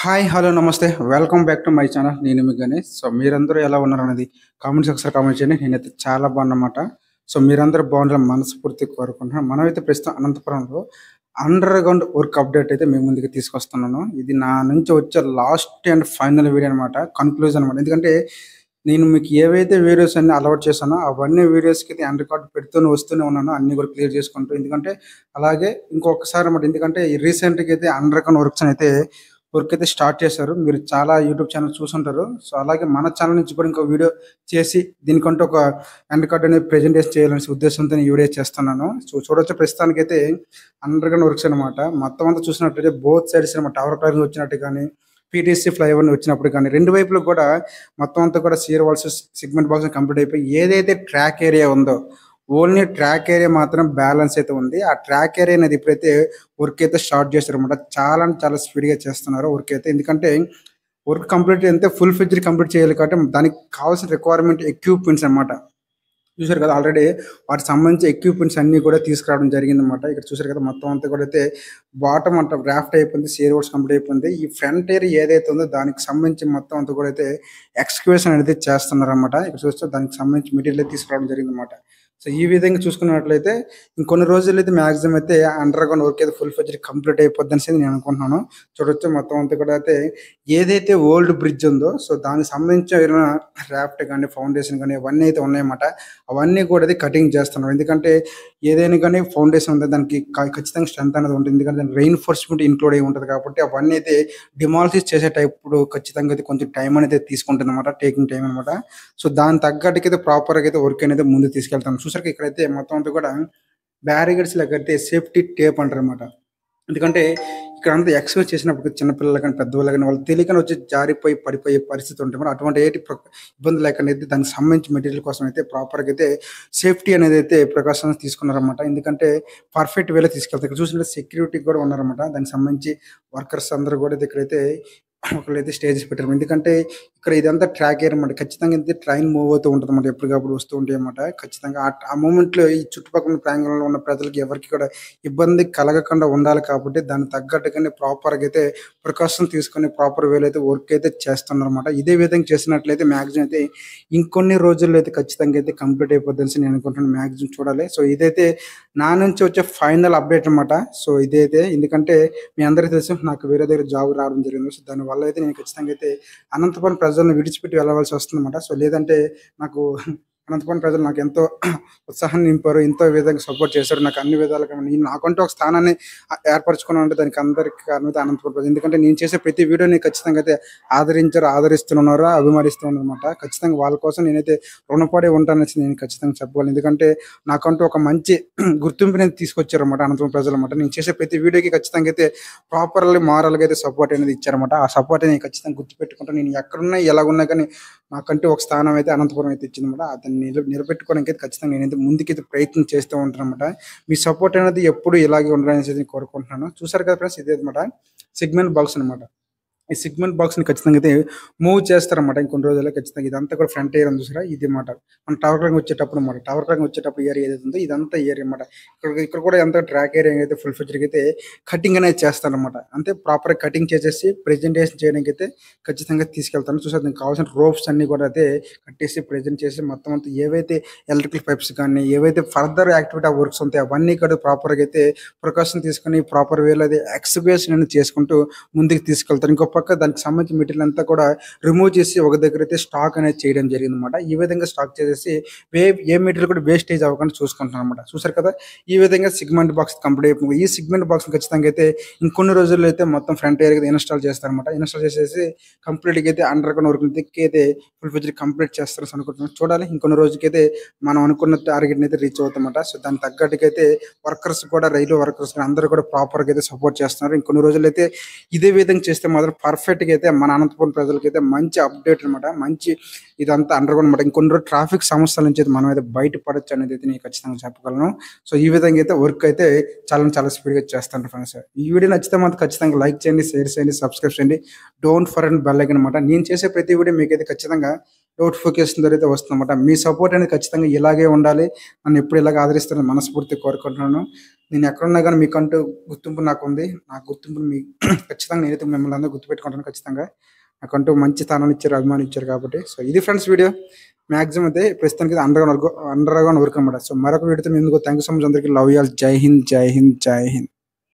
hi hello నమస్తే welcome back to my channel నేను మీ గణేష్ సో మీరందరూ ఎలా ఉన్నారు అనేది కామెంట్స్ ఒకసారి కామెంట్ చేయండి నేనైతే చాలా బాగున్నమాట సో మీరందరూ బాగుండాలి మనస్ఫూర్తి కోరుకుంటున్నాను మనమైతే ప్రస్తుతం అనంతపురంలో అండర్ గ్రౌండ్ వర్క్ అప్డేట్ అయితే మేము ముందుకు తీసుకొస్తున్నాను ఇది నా నుంచి వచ్చే లాస్ట్ అండ్ ఫైనల్ వీడియో అనమాట కన్క్లూజన్ అనమాట ఎందుకంటే నేను మీకు ఏవైతే వీడియోస్ అన్ని అలవాటు చేశానో అవన్నీ వీడియోస్కి అయితే అండ్ రికార్డ్ పెడుతూనే వస్తూనే ఉన్నాను అన్ని కూడా క్లియర్ చేసుకుంటూ ఎందుకంటే అలాగే ఇంకొకసారి అనమాట ఎందుకంటే రీసెంట్గా అయితే అండర్ గ్రౌండ్ వర్క్స్ అయితే వర్క్ అయితే స్టార్ట్ చేశారు మీరు చాలా యూట్యూబ్ ఛానల్ చూసుంటారు సో అలాగే మన ఛానల్ నుంచి కూడా ఇంకో వీడియో చేసి దీనికంటే ఒక ఎండ్ కార్డ్ అనేది ప్రెజెంటేషన్ చేయాలనే ఉద్దేశంతో ఈ వీడియో చేస్తున్నాను సో చూడవచ్చు ప్రస్తుతానికి అయితే అండర్ గ్రౌండ్ వర్క్స్ అనమాట మొత్తం అంతా చూసినట్టయితే బోత్ సైడ్స్ అనమాట టవర్ క్లారింగ్ వచ్చినట్టు కానీ పీటీసీ ఫ్లైఓవర్ వచ్చినప్పుడు కానీ రెండు వైపులు కూడా మొత్తం అంతా కూడా shear walls segment box complete అయిపోయి ఏదైతే ట్రాక్ ఏరియా ఉందో ఓన్లీ ట్రాక్ ఏరియా మాత్రం బ్యాలెన్స్ అయితే ఉంది ఆ ట్రాక్ ఏరియా అనేది ఇప్పుడైతే వర్క్ అయితే స్టార్ట్ చేశారు అనమాట చాలా చాలా స్పీడ్గా చేస్తున్నారు వర్క్ అయితే ఎందుకంటే వర్క్ కంప్లీట్ అయితే ఫుల్ ఫ్రిడ్జ్ కంప్లీట్ చేయాలి కాబట్టి దానికి కావాల్సిన రిక్వైర్మెంట్ ఎక్విప్మెంట్స్ అనమాట చూసారు కదా ఆల్రెడీ వాటికి సంబంధించి ఎక్విప్మెంట్స్ అన్నీ కూడా తీసుకురావడం జరిగింది అనమాట ఇక్కడ చూసారు కదా మొత్తం అంతా కూడా అయితే బాటమ్ అంట రాఫ్ట్ అయిపోయింది సేర్ వర్క్స్ కంప్లీట్ అయిపోయింది ఈ ఫ్రంట్ ఏరియా ఏదైతే ఉందో దానికి సంబంధించి మొత్తం అంతా కూడా అయితే ఎక్స్క్యూషన్ అనేది చేస్తున్నారన్నమాట ఇక్కడ చూస్తే దానికి సంబంధించి మెటీరియల్ తీసుకురావడం జరిగింది అనమాట సో ఈ విధంగా చూసుకున్నట్లయితే ఇంకొన్ని రోజులు అయితే మ్యాక్సిమం అయితే అండర్ గ్రౌండ్ వర్క్ అయితే ఫుల్ ఫెచర్ కంప్లీట్ అయిపోద్ది అనేది నేను అనుకుంటున్నాను చూడొచ్చు మొత్తం అంతా కూడా అయితే ఏదైతే ఓల్డ్ బ్రిడ్జ్ ఉందో సో దానికి సంబంధించిన ఏమైనా రాఫ్ట్ కానీ ఫౌండేషన్ కానీ అవన్నీ అయితే ఉన్నాయన్నమాట అవన్నీ కూడా అయితే కటింగ్ చేస్తున్నాం ఎందుకంటే ఏదైనా కానీ ఫౌండేషన్ ఉంటే దానికి ఖచ్చితంగా స్ట్రెంత్ అనేది ఉంటుంది ఎందుకంటే దాని రెయిన్ఫోర్స్మెంట్ ఇంక్లూడ్ అయి ఉంటుంది కాబట్టి అవన్నీ అయితే డిమాలిసిస్ చేసే టైప్ ఖచ్చితంగా అయితే కొంచెం టైం అనేది తీసుకుంటుంది అనమాట టేకింగ్ టైం అనమాట సో దాని తగ్గట్టుకైతే ప్రాపర్గా అయితే వర్క్ అనేది ముందు తీసుకెళ్తాను చూసరికి ఇక్కడైతే మొత్తం అంతా కూడా బ్యారిగేడ్స్ అయితే సేఫ్టీ టేప్ అంటారు అనమాట ఎందుకంటే ఇక్కడ అంతా ఎక్స్ప్రెస్ చేసినప్పుడు చిన్నపిల్లలు కానీ పెద్దవాళ్ళు కానీ వాళ్ళు తెలియకనే వచ్చి జారిపోయి పడిపోయే పరిస్థితి ఉంటుంది మరి అటువంటి ఏంటి ఇబ్బంది లేకుండా అయితే దానికి సంబంధించి మెటీరియల్ కోసం అయితే ప్రాపర్గా అయితే సేఫ్టీ అనేది అయితే ప్రికాషన్స్ తీసుకున్నారనమాట ఎందుకంటే పర్ఫెక్ట్ వేలో తీసుకెళ్తారు ఇక్కడ చూసినట్టు సెక్యూరిటీ కూడా ఉన్నారనమాట దానికి సంబంధించి వర్కర్స్ అందరూ కూడా ఇక్కడైతే ఒకళ్ళైతే స్టేజెస్ పెట్టారు ఎందుకంటే ఇక్కడ ఇదంతా ట్రాక్ అయ్యారన్నమాట ఖచ్చితంగా అయితే ట్రైన్ మూవ్ అవుతూ ఉంటుంది అనమాట ఎప్పటికప్పుడు వస్తూ ఉంటాయి అన్నమాట ఖచ్చితంగా ఆ మూమెంట్లో ఈ చుట్టుపక్కల ప్రాంగణంలో ఉన్న ప్రజలకి ఎవరికి కూడా ఇబ్బంది కలగకుండా ఉండాలి కాబట్టి దాన్ని తగ్గట్టుగానే ప్రాపర్గా అయితే ప్రికాషన్ తీసుకొని ప్రాపర్ వేలో అయితే వర్క్ అయితే చేస్తున్నారు అనమాట ఇదే విధంగా చేసినట్లయితే మ్యాక్సిమం అయితే ఇంకొన్ని రోజుల్లో అయితే ఖచ్చితంగా అయితే కంప్లీట్ అయిపోద్దని నేను అనుకుంటున్నాను మ్యాక్సిమం చూడాలి సో ఇదైతే నా నుంచి వచ్చే ఫైనల్ అప్డేట్ అనమాట సో ఇదైతే ఎందుకంటే మీ అందరికీ తెలుసు నాకు వేరే దగ్గర జాబ్ రావడం జరిగింది సో దానివల్ల వల్ల అయితే నేను ఖచ్చితంగా అయితే అనంతపురం ప్రజలను విడిచిపెట్టి వెళ్ళవలసి వస్తుందన్నమాట సో లేదంటే నాకు అనంతపురం ప్రజలు నాకు ఎంతో ఉత్సాహాన్ని నింపారు ఎంతో విధంగా సపోర్ట్ చేశారు నాకు అన్ని విధాలుగా నేను నాకంటూ ఒక స్థానాన్ని ఏర్పరచుకున్నాను అంటే దానికి అందరికి కారణమైతే అనంతపురం ప్రజలు ఎందుకంటే నేను చేసే ప్రతి వీడియోని ఖచ్చితంగా అయితే ఆదరించారు ఆదరిస్తున్నారా అభిమానిస్తున్నారు అనమాట ఖచ్చితంగా వాళ్ళ కోసం నేనైతే రుణపడి ఉంటానని నేను ఖచ్చితంగా చెప్పగలను ఎందుకంటే నాకంటూ ఒక మంచి గుర్తింపుని తీసుకొచ్చారు అనమాట అనంతపురం ప్రజలు అనమాట నేను చేసే ప్రతి వీడియోకి ఖచ్చితంగా అయితే ప్రాపర్లీ మారల్గా అయితే సపోర్ట్ అనేది ఇచ్చారనమాట ఆ సపోర్ట్ నేను ఖచ్చితంగా గుర్తుపెట్టుకుంటాను నేను ఎక్కడున్నా ఎలాగున్నా కానీ నాకంటూ ఒక స్థానం అయితే అనంతపురం అయితే ఇచ్చిందన్నమాట అతను నిలబెట్టుకోవడానికి అయితే ఖచ్చితంగా నేనైతే ముందుకైతే ప్రయత్నం చేస్తూ ఉంటాను అనమాట మీ సపోర్ట్ అనేది ఎప్పుడు ఇలాగే ఉండాలని కోరుకుంటున్నాను చూసారు కదా ఫ్రెండ్స్ ఇదే అనమాట సిగ్నల్ బాక్స్ అనమాట ఈ సిగ్మెంట్ బాక్స్ని ఖచ్చితంగా అయితే మూవ్ చేస్తారన్నమాట ఇంకొన్ని రోజుల్లో ఖచ్చితంగా ఇదంతా కూడా ఫ్రంట్ ఇయర్ అని చూసారా ఇది మాట మన టవర్ క్రాంగ్ వచ్చేటప్పుడు అనమాట టవర్ క్రాంగ్ వచ్చేటప్పుడు ఇయర్ ఏదైతే ఉందో ఇదంతా ఇయర్ అనమాట ఇక్కడ ఇక్కడ కూడా ఎంత ట్రాక్ ఏరియా అయితే ఫుల్ ఫ్యూచర్కి అయితే కటింగ్ అనేది చేస్తారనమాట అంతే ప్రాపర్ కటింగ్ చేసేసి ప్రెజెంటేషన్ చేయడానికి అయితే ఖచ్చితంగా తీసుకెళ్తాను చూసారు దీనికి కావాల్సిన రోప్స్ అన్ని కూడా అయితే కట్టేసి ప్రజెంట్ చేసి మొత్తం అంతా ఏవైతే ఎలక్ట్రికల్ పైప్స్ కానీ ఏవైతే ఫర్దర్ యాక్టివిటీ వర్క్స్ ఉంటాయి అవన్నీ కూడా ప్రాపర్గా అయితే ప్రకాశం తీసుకొని ప్రాపర్ వేలో అయితే ఎక్స్ప్రెషన్ అనేది చేసుకుంటూ ముందుకు తీసుకెళ్తాను ఇంకో పక్క దానికి సంబంధించిన మెటీరియల్ అంతా కూడా రిమూవ్ చేసి ఒక దగ్గర అయితే స్టాక్ అనేది చేయడం జరిగింది అనమాట ఈ విధంగా స్టాక్ చేసేసి వే ఏ మెటీరియల్ కూడా వేస్టేజ్ అవ్వకుండా చూసుకుంటున్నాం అనమాట చూసారు కదా ఈ విధంగా సిగ్మెంట్ బాక్స్ కంప్లీట్ అయిపోయింది ఈ సిగ్మెంట్ బాక్స్ ఖచ్చితంగా అయితే ఇంకొన్ని రోజుల్లో అయితే మొత్తం ఫ్రంట్ ఇయర్ అయితే ఇన్స్టాల్ చేస్తారనమాట ఇన్స్టాల్ చేసేసి కంప్లీట్గా అయితే అండర్ గ్రౌండ్ వర్క్ దిక్కి అయితే ఫుల్ ఫిజర్ కంప్లీట్ చేస్తారు అనుకుంటున్నాం చూడాలి ఇంకొన్ని రోజుకైతే మనం అనుకున్న టార్గెట్ అయితే రీచ్ అవుతామట సో దానికి తగ్గట్టుకైతే వర్కర్స్ కూడా రైల్వే వర్కర్స్ అందరూ కూడా ప్రాపర్గా అయితే సపోర్ట్ చేస్తున్నారు ఇంకొన్ని రోజులు అయితే ఇదే విధంగా చేస్తే మాత్రం పర్ఫెక్ట్గా అయితే మన అనంతపురం ప్రజలకైతే మంచి అప్డేట్ అనమాట మంచి ఇదంతా అండర్గ్రౌండ్ అనమాట ఇంకొన్ని రోజు ట్రాఫిక్ సమస్యల నుంచి అయితే మనం అయితే బయటపడచ్చు అనేది అయితే నేను ఖచ్చితంగా చెప్పగలను సో ఈ విధంగా అయితే వర్క్ అయితే చాలా చాలా స్పీడ్గా చేస్తాను ఫ్రెండ్స్ ఈ వీడియో నచ్చితే మాత్రం ఖచ్చితంగా లైక్ చేయండి షేర్ చేయండి సబ్స్క్రైబ్ చేయండి డోంట్ ఫర్ అండ్ బెల్ అనమాట నేను చేసే ప్రతి వీడియో మీకైతే ఖచ్చితంగా నోటిఫికేషన్ వస్తుంది వస్తుందన్నమాట మీ సపోర్ట్ అనేది ఖచ్చితంగా ఇలాగే ఉండాలి నన్ను ఎప్పుడు ఇలాగ ఆదరిస్తారని మనస్ఫూర్తి కోరుకుంటున్నాను నేను ఎక్కడున్నా కానీ మీకంటూ గుర్తింపు నాకు ఉంది నా గుర్తింపు మీ ఖచ్చితంగా నేనైతే మిమ్మల్ని అందరూ గుర్తుపెట్టుకుంటాను ఖచ్చితంగా నాకంటూ మంచి స్థానాన్ని ఇచ్చారు అభిమానం ఇచ్చారు కాబట్టి సో ఇది ఫ్రెండ్స్ వీడియో మ్యాక్సిమం అయితే ప్రస్తుతానికి underground underground work అనమాట సో మరొక వీడియోతో మీకు థ్యాంక్ యూ సో మచ్ అందరికీ లవ్ యాల్ జై హింద్ జై హింద్ జై హింద్